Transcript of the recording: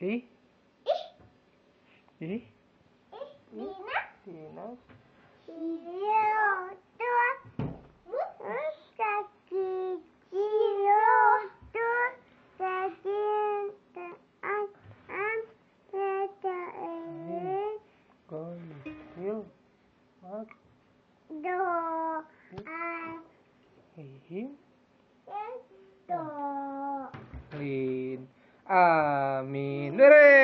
I. I. I. Ina. Ina. him. Yes, Amin. Bener.